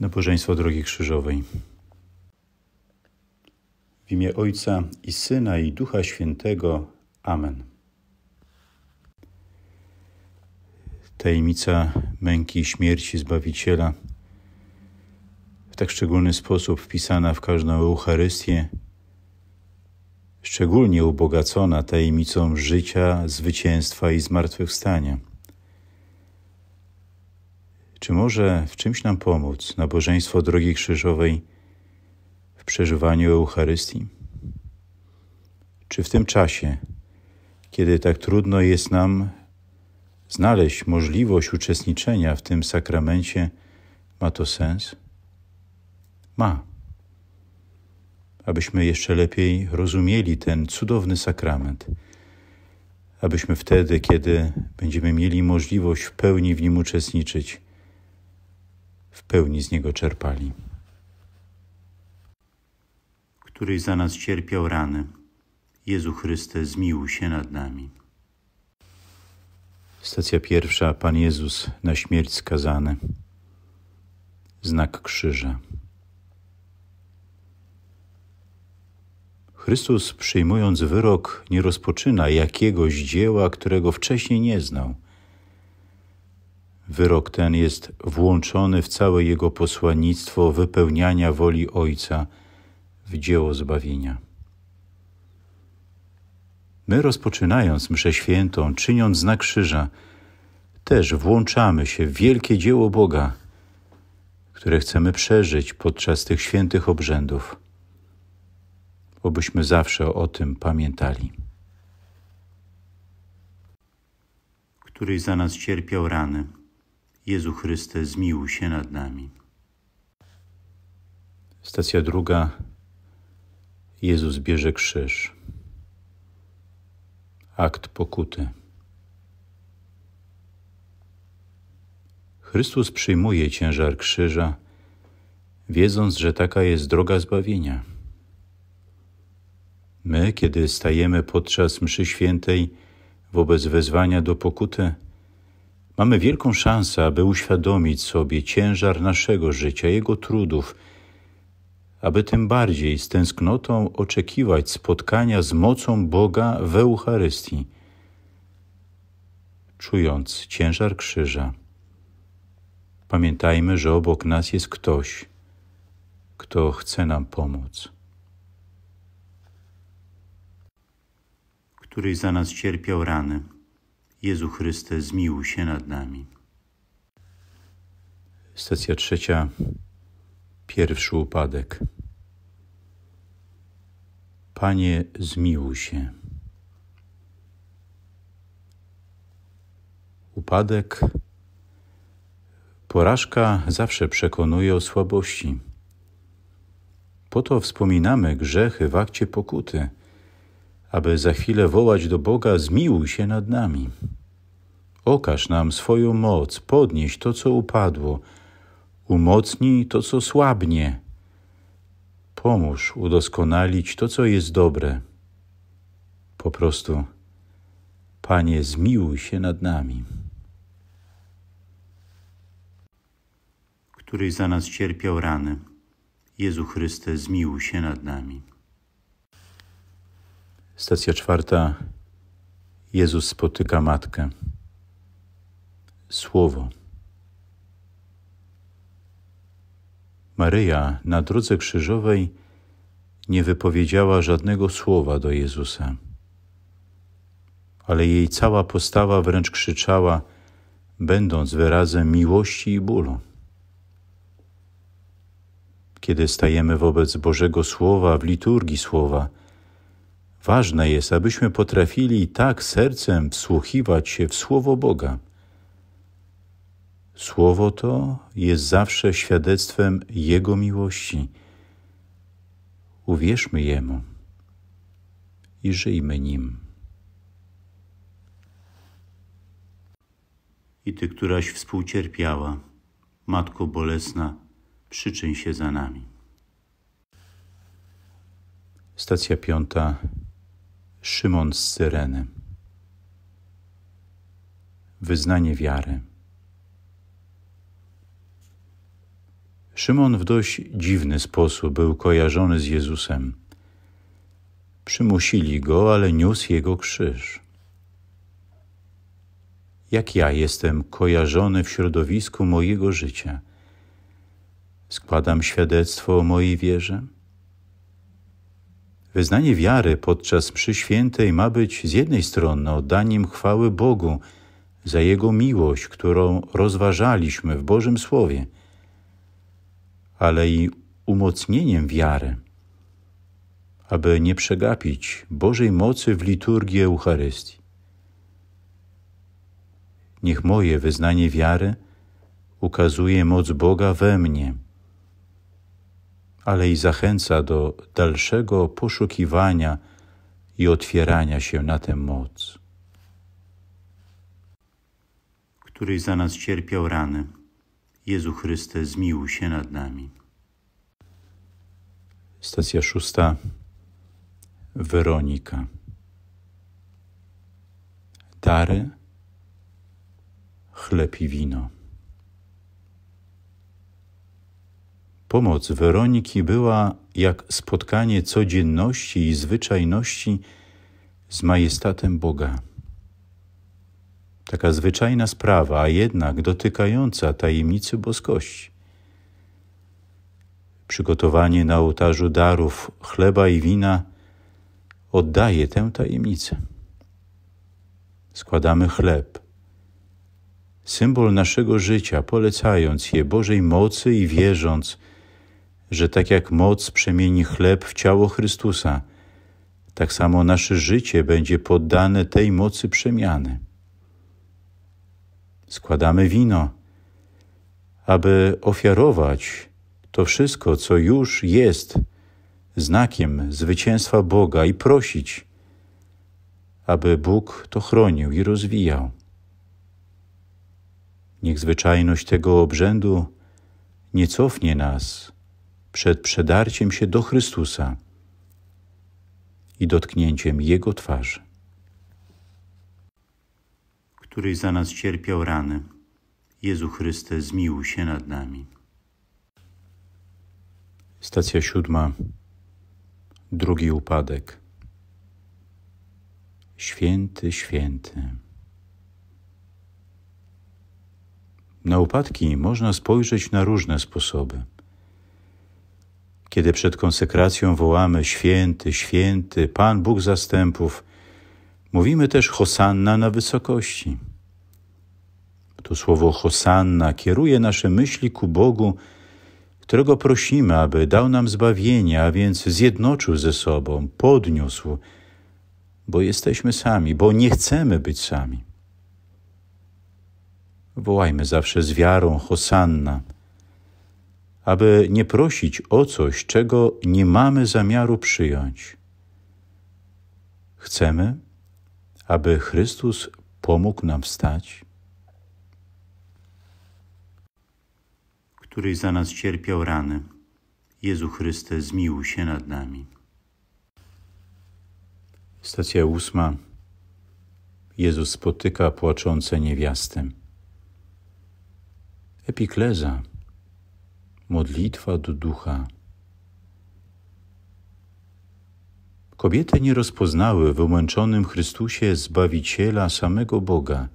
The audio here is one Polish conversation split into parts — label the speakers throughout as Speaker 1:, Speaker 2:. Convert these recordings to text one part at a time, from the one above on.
Speaker 1: nabożeństwo drogi krzyżowej. W imię Ojca i Syna i Ducha Świętego. Amen. Tajemnica męki i śmierci Zbawiciela w tak szczególny sposób wpisana w każdą Eucharystię, szczególnie ubogacona tajemnicą życia, zwycięstwa i zmartwychwstania. Czy może w czymś nam pomóc nabożeństwo drogi krzyżowej w przeżywaniu Eucharystii? Czy w tym czasie, kiedy tak trudno jest nam znaleźć możliwość uczestniczenia w tym sakramencie, ma to sens? Ma. Abyśmy jeszcze lepiej rozumieli ten cudowny sakrament, abyśmy wtedy, kiedy będziemy mieli możliwość w pełni w nim uczestniczyć, w pełni z niego czerpali. Któryś za nas cierpiał rany, Jezu Chryste, zmiłuj się nad nami. Stacja pierwsza, Pan Jezus na śmierć skazany. Znak krzyża. Chrystus, przyjmując wyrok, nie rozpoczyna jakiegoś dzieła, którego wcześniej nie znał – Wyrok ten jest włączony w całe jego posłannictwo wypełniania woli Ojca w dzieło zbawienia. My, rozpoczynając Mszę Świętą, czyniąc znak krzyża, też włączamy się w wielkie dzieło Boga, które chcemy przeżyć podczas tych świętych obrzędów, obyśmy zawsze o tym pamiętali. Któryś za nas cierpiał rany Jezu Chryste, zmiłuj się nad nami. Stacja druga. Jezus bierze krzyż. Akt pokuty. Chrystus przyjmuje ciężar krzyża, wiedząc, że taka jest droga zbawienia. My, kiedy stajemy podczas mszy świętej wobec wezwania do pokuty, Mamy wielką szansę, aby uświadomić sobie ciężar naszego życia, jego trudów, aby tym bardziej z tęsknotą oczekiwać spotkania z mocą Boga w Eucharystii, czując ciężar krzyża. Pamiętajmy, że obok nas jest ktoś, kto chce nam pomóc. Któryś za nas cierpiał rany Jezu Chryste, zmiłuj się nad nami. Stacja trzecia. Pierwszy upadek. Panie, zmiłuj się. Upadek, porażka zawsze przekonuje o słabości. Po to wspominamy grzechy w akcie pokuty, aby za chwilę wołać do Boga: Zmiłuj się nad nami. Okaż nam swoją moc, podnieś to, co upadło, umocnij to, co słabnie. Pomóż udoskonalić to, co jest dobre. Po prostu, Panie, zmiłuj się nad nami. Któryś za nas cierpiał rany, Jezu Chryste, zmiłuj się nad nami. Stacja czwarta. Jezus spotyka matkę. Słowo. Maryja na drodze krzyżowej nie wypowiedziała żadnego słowa do Jezusa, ale jej cała postawa wręcz krzyczała, będąc wyrazem miłości i bólu. Kiedy stajemy wobec Bożego Słowa w liturgii Słowa, Ważne jest, abyśmy potrafili tak sercem wsłuchiwać się w Słowo Boga. Słowo to jest zawsze świadectwem Jego miłości. Uwierzmy Jemu i żyjmy Nim. I Ty, któraś współcierpiała, Matko Bolesna, przyczyń się za nami. Stacja piąta. Szymon z Syreny. Wyznanie wiary. Szymon w dość dziwny sposób był kojarzony z Jezusem. Przymusili go, ale niósł jego krzyż. Jak ja jestem kojarzony w środowisku mojego życia? Składam świadectwo o mojej wierze? Wyznanie wiary podczas mszy świętej ma być z jednej strony oddaniem chwały Bogu za Jego miłość, którą rozważaliśmy w Bożym Słowie, ale i umocnieniem wiary, aby nie przegapić Bożej mocy w liturgii Eucharystii. Niech moje wyznanie wiary ukazuje moc Boga we mnie – ale i zachęca do dalszego poszukiwania i otwierania się na tę moc. Któryś za nas cierpiał rany, Jezu Chryste, zmiłuj się nad nami. Stacja szósta. Weronika. Dary, chleb i wino. Pomoc Weroniki była jak spotkanie codzienności i zwyczajności z majestatem Boga. Taka zwyczajna sprawa, a jednak dotykająca tajemnicy boskości. Przygotowanie na ołtarzu darów chleba i wina oddaje tę tajemnicę. Składamy chleb, symbol naszego życia, polecając je Bożej mocy i wierząc, że tak jak moc przemieni chleb w ciało Chrystusa, tak samo nasze życie będzie poddane tej mocy przemiany. Składamy wino, aby ofiarować to wszystko, co już jest znakiem zwycięstwa Boga i prosić, aby Bóg to chronił i rozwijał. Niech zwyczajność tego obrzędu nie cofnie nas przed przedarciem się do Chrystusa i dotknięciem Jego twarzy. Któryś za nas cierpiał rany, Jezu Chryste, zmiłuj się nad nami. Stacja siódma. Drugi upadek. Święty, święty. Na upadki można spojrzeć na różne sposoby. Kiedy przed konsekracją wołamy święty, święty, Pan Bóg zastępów, mówimy też Hosanna na wysokości. To słowo Hosanna kieruje nasze myśli ku Bogu, którego prosimy, aby dał nam zbawienie, a więc zjednoczył ze sobą, podniósł, bo jesteśmy sami, bo nie chcemy być sami. Wołajmy zawsze z wiarą Hosanna aby nie prosić o coś, czego nie mamy zamiaru przyjąć. Chcemy, aby Chrystus pomógł nam wstać, który za nas cierpiał rany. Jezu Chryste, zmiłuj się nad nami. Stacja ósma. Jezus spotyka płaczące niewiastę. Epikleza modlitwa do ducha. Kobiety nie rozpoznały w umęczonym Chrystusie Zbawiciela samego Boga.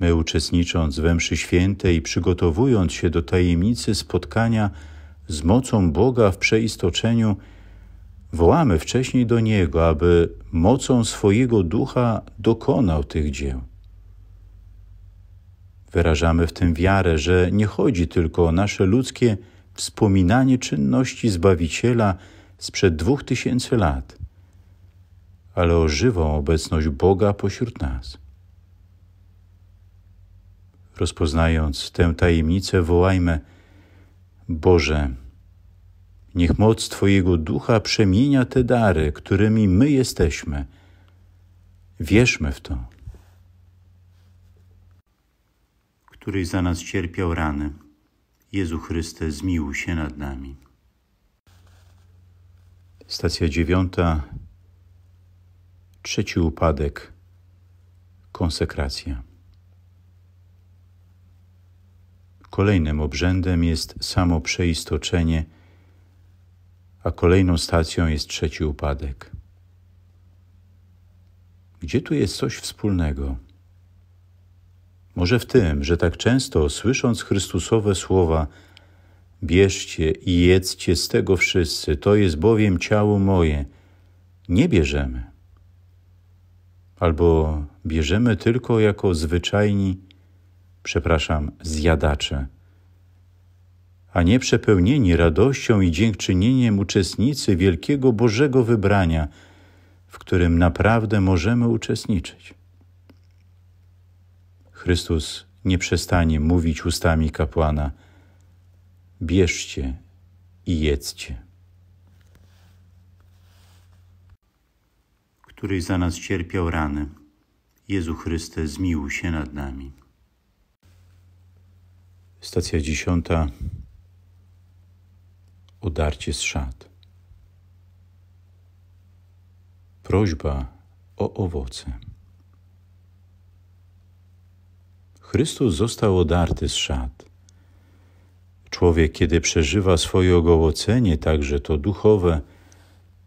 Speaker 1: My, uczestnicząc we mszy świętej, przygotowując się do tajemnicy spotkania z mocą Boga w przeistoczeniu, wołamy wcześniej do Niego, aby mocą swojego ducha dokonał tych dzieł. Wyrażamy w tym wiarę, że nie chodzi tylko o nasze ludzkie wspominanie czynności Zbawiciela sprzed dwóch tysięcy lat, ale o żywą obecność Boga pośród nas. Rozpoznając tę tajemnicę, wołajmy: Boże, niech moc Twojego ducha przemienia te dary, którymi my jesteśmy. Wierzmy w to. któryś za nas cierpiał rany. Jezu Chryste, zmiłuj się nad nami. Stacja dziewiąta. Trzeci upadek. Konsekracja. Kolejnym obrzędem jest samo przeistoczenie, a kolejną stacją jest trzeci upadek. Gdzie tu jest coś wspólnego? Może w tym, że tak często słysząc Chrystusowe słowa Bierzcie i jedzcie z tego wszyscy, to jest bowiem ciało moje, nie bierzemy. Albo bierzemy tylko jako zwyczajni, przepraszam, zjadacze, a nie przepełnieni radością i dziękczynieniem uczestnicy wielkiego Bożego wybrania, w którym naprawdę możemy uczestniczyć. Chrystus nie przestanie mówić ustami kapłana: Bierzcie i jedzcie. Któryś za nas cierpiał rany, Jezu Chryste, zmiłuj się nad nami. Stacja dziesiąta. Odarcie z szat. Prośba o owoce. Chrystus został odarty z szat. Człowiek, kiedy przeżywa swoje ogołocenie, także to duchowe,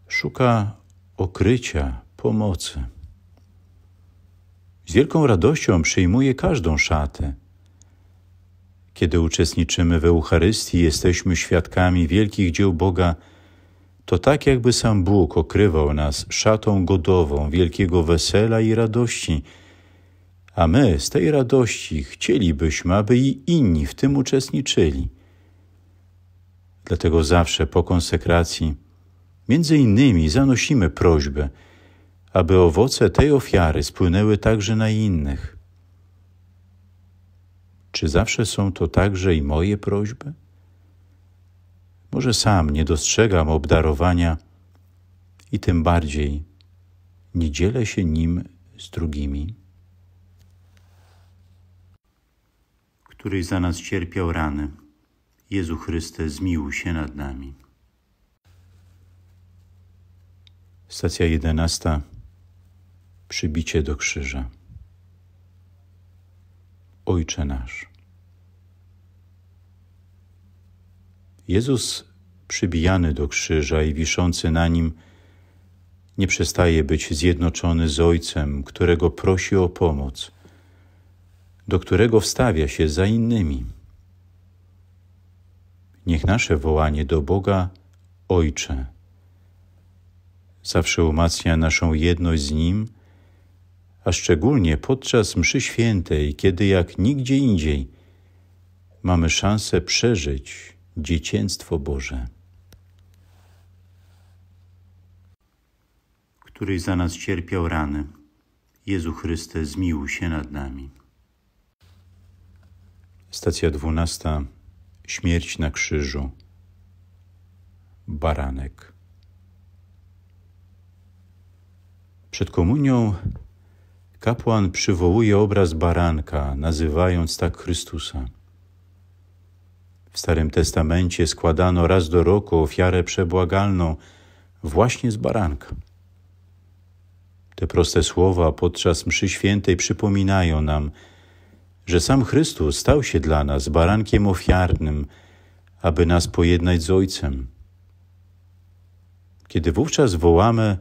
Speaker 1: szuka okrycia, pomocy. Z wielką radością przyjmuje każdą szatę. Kiedy uczestniczymy w Eucharystii, jesteśmy świadkami wielkich dzieł Boga, to tak jakby sam Bóg okrywał nas szatą godową wielkiego wesela i radości – a my z tej radości chcielibyśmy, aby i inni w tym uczestniczyli. Dlatego zawsze po konsekracji, między innymi, zanosimy prośbę, aby owoce tej ofiary spłynęły także na innych. Czy zawsze są to także i moje prośby? Może sam nie dostrzegam obdarowania i tym bardziej nie dzielę się nim z drugimi. któryś za nas cierpiał rany. Jezu Chryste, zmiłuj się nad nami. Stacja jedenasta. Przybicie do krzyża. Ojcze nasz. Jezus przybijany do krzyża i wiszący na nim nie przestaje być zjednoczony z Ojcem, którego prosi o pomoc – do którego wstawia się za innymi. Niech nasze wołanie do Boga Ojcze zawsze umacnia naszą jedność z Nim, a szczególnie podczas mszy świętej, kiedy jak nigdzie indziej mamy szansę przeżyć dziecięctwo Boże. Któryś za nas cierpiał rany, Jezu Chryste, zmiłuj się nad nami. Stacja dwunasta. Śmierć na krzyżu. Baranek. Przed komunią kapłan przywołuje obraz baranka, nazywając tak Chrystusa. W Starym Testamencie składano raz do roku ofiarę przebłagalną właśnie z baranka. Te proste słowa podczas mszy świętej przypominają nam, że sam Chrystus stał się dla nas barankiem ofiarnym, aby nas pojednać z Ojcem. Kiedy wówczas wołamy,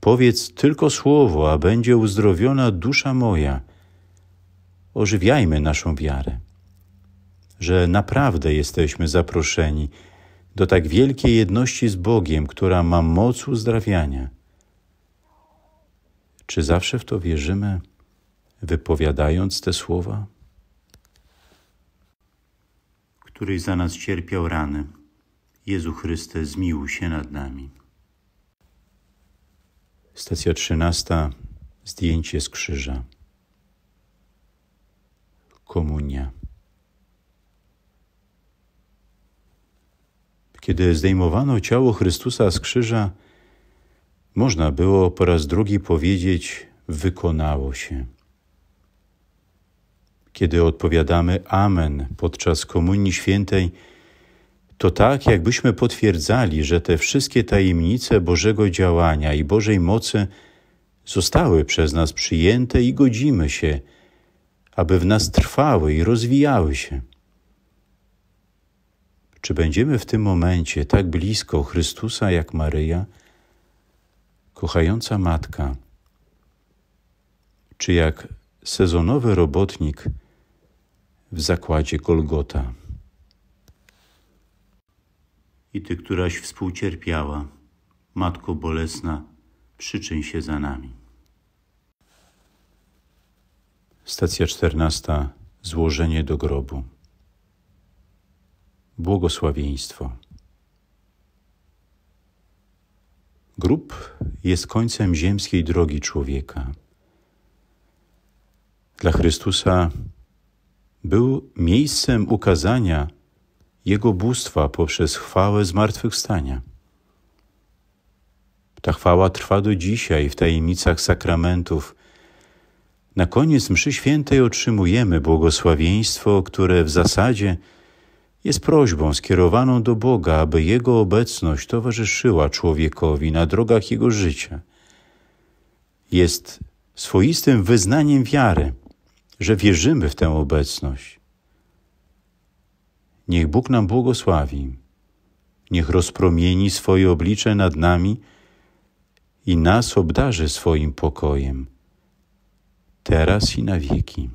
Speaker 1: powiedz tylko słowo, a będzie uzdrowiona dusza moja, ożywiajmy naszą wiarę, że naprawdę jesteśmy zaproszeni do tak wielkiej jedności z Bogiem, która ma moc uzdrawiania. Czy zawsze w to wierzymy? wypowiadając te słowa? Któryś za nas cierpiał rany, Jezu Chryste, zmiłuj się nad nami. Stacja trzynasta. Zdjęcie z krzyża. Komunia. Kiedy zdejmowano ciało Chrystusa z krzyża, można było po raz drugi powiedzieć: Wykonało się kiedy odpowiadamy Amen podczas Komunii Świętej, to tak, jakbyśmy potwierdzali, że te wszystkie tajemnice Bożego działania i Bożej mocy zostały przez nas przyjęte i godzimy się, aby w nas trwały i rozwijały się. Czy będziemy w tym momencie tak blisko Chrystusa jak Maryja, kochająca matka? Czy jak sezonowy robotnik – w zakładzie Golgota. I Ty, któraś współcierpiała, Matko Bolesna, przyczyń się za nami. Stacja czternasta. Złożenie do grobu. Błogosławieństwo. Grób jest końcem ziemskiej drogi człowieka. Dla Chrystusa był miejscem ukazania Jego bóstwa poprzez chwałę zmartwychwstania. Ta chwała trwa do dzisiaj w tajemnicach sakramentów. Na koniec mszy świętej otrzymujemy błogosławieństwo, które w zasadzie jest prośbą skierowaną do Boga, aby Jego obecność towarzyszyła człowiekowi na drogach jego życia. Jest swoistym wyznaniem wiary – że wierzymy w tę obecność. Niech Bóg nam błogosławi, niech rozpromieni swoje oblicze nad nami i nas obdarzy swoim pokojem, teraz i na wieki.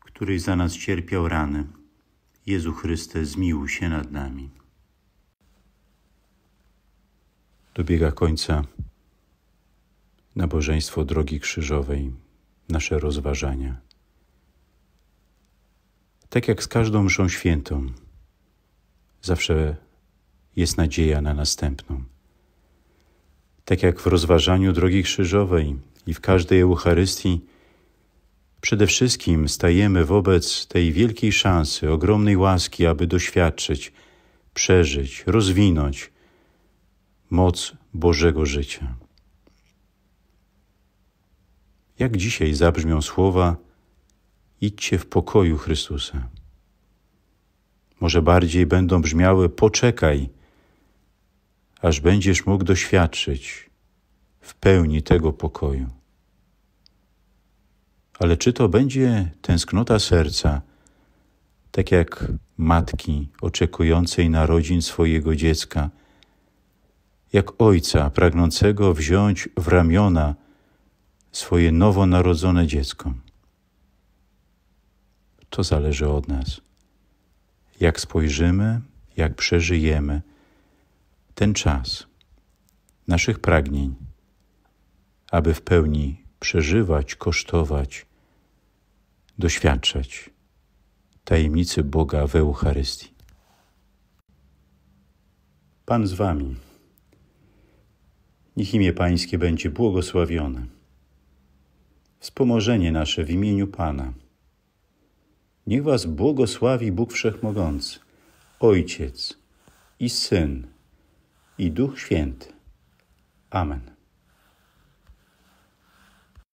Speaker 1: Któryś za nas cierpiał rany, Jezu Chryste, zmiłuj się nad nami. Dobiega końca nabożeństwo drogi krzyżowej, nasze rozważania. Tak jak z każdą mszą świętą, zawsze jest nadzieja na następną. Tak jak w rozważaniu drogi krzyżowej i w każdej Eucharystii, przede wszystkim stajemy wobec tej wielkiej szansy, ogromnej łaski, aby doświadczyć, przeżyć, rozwinąć moc Bożego życia jak dzisiaj zabrzmią słowa: Idźcie w pokoju Chrystusa. Może bardziej będą brzmiały: Poczekaj, aż będziesz mógł doświadczyć w pełni tego pokoju. Ale czy to będzie tęsknota serca, tak jak matki oczekującej narodzin swojego dziecka, jak ojca pragnącego wziąć w ramiona swoje nowonarodzone dziecko. To zależy od nas. Jak spojrzymy, jak przeżyjemy ten czas naszych pragnień, aby w pełni przeżywać, kosztować, doświadczać tajemnicy Boga w Eucharystii. Pan z Wami. Niech imię Pańskie będzie błogosławione wspomożenie nasze w imieniu Pana. Niech Was błogosławi Bóg Wszechmogący, Ojciec i Syn i Duch Święty. Amen.